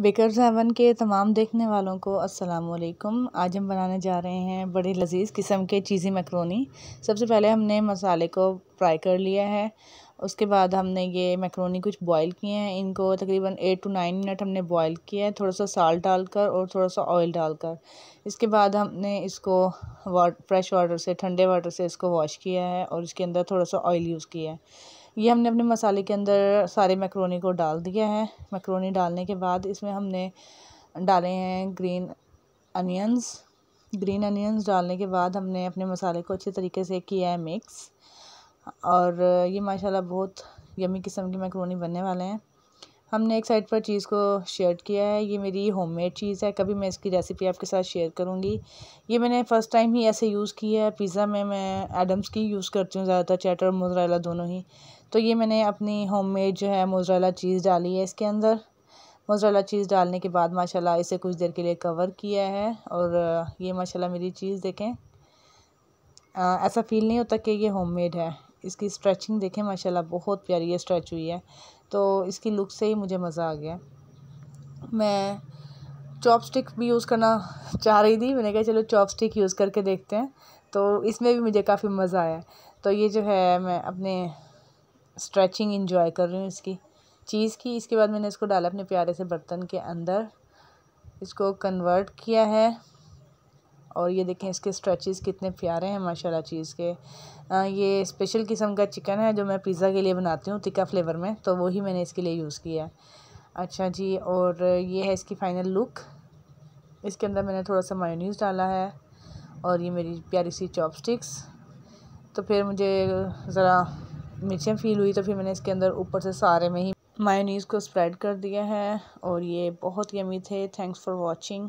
bakers haven के तमाम देखने वालों को अस्सलाम वालेकुम आज हम बनाने जा रहे हैं बड़ी लजीज़ किस्म के चीज़ी मैक्रोनी सबसे पहले हमने मसाले को फ्राई कर लिया है उसके बाद हमने ये मैक्रोनी कुछ बॉईल किए हैं इनको तकरीबन एट टू नाइन मिनट हमने बॉईल किया है थोड़ा सा साल्ट डालकर और थोड़ा सा ऑयल डालकर इसके बाद हमने इसको वाट फ्रेश वाटर से ठंडे वाटर से इसको वॉश किया है और इसके अंदर थोड़ा सा ऑयल यूज़ किया है ये हमने अपने मसाले के अंदर सारे मैक्रोनी को डाल दिया है मैक्रोनी डालने के बाद इसमें हमने डाले हैं ग्रीन अनियंस ग्रीन अनियंस डालने के बाद हमने अपने मसाले को अच्छे तरीके से किया है मिक्स और ये माशाल्लाह बहुत यमी किस्म के मैक्रोनी बनने वाले हैं हमने एक साइड पर चीज़ को शेयर किया है ये मेरी होममेड चीज़ है कभी मैं इसकी रेसिपी आपके साथ शेयर करूँगी ये मैंने फ़र्स्ट टाइम ही ऐसे यूज़ की है पिज़्ज़ा में मैं एडम्स की यूज़ करती हूँ ज़्यादातर चैटर और मोजरेला दोनों ही तो ये मैंने अपनी होममेड जो है मोजरेला चीज़ डाली है इसके अंदर मोजरेला चीज़ डालने के बाद माशा इसे कुछ देर के लिए कवर किया है और ये माशाला मेरी चीज़ देखें आ, ऐसा फील नहीं होता कि ये होममेड है इसकी स्ट्रेचिंग देखें माशाल्लाह बहुत प्यारी है स्ट्रेच हुई है तो इसकी लुक से ही मुझे मज़ा आ गया मैं चॉपस्टिक भी यूज़ करना चाह रही थी मैंने कहा चलो चॉपस्टिक यूज़ करके देखते हैं तो इसमें भी मुझे काफ़ी मज़ा आया तो ये जो है मैं अपने स्ट्रेचिंग इन्जॉय कर रही हूँ इसकी चीज़ की इसके बाद मैंने इसको डाला अपने प्यारे से बर्तन के अंदर इसको कन्वर्ट किया है और ये देखें इसके स्ट्रेचेस कितने प्यारे हैं माशाल्लाह चीज़ के आ, ये स्पेशल किस्म का चिकन है जो मैं पिज़्ज़ा के लिए बनाती हूँ तिक्का फ्लेवर में तो वही मैंने इसके लिए यूज़ किया है अच्छा जी और ये है इसकी फ़ाइनल लुक इसके अंदर मैंने थोड़ा सा मायोनीज़ डाला है और ये मेरी प्यारी सी चॉपस्टिक्स तो फिर मुझे ज़रा मिर्चें फील हुई तो फिर मैंने इसके अंदर ऊपर से सारे में ही मायोनीज़ को स्प्रेड कर दिया है और ये बहुत यमी थे थैंक्स फॉर वॉचिंग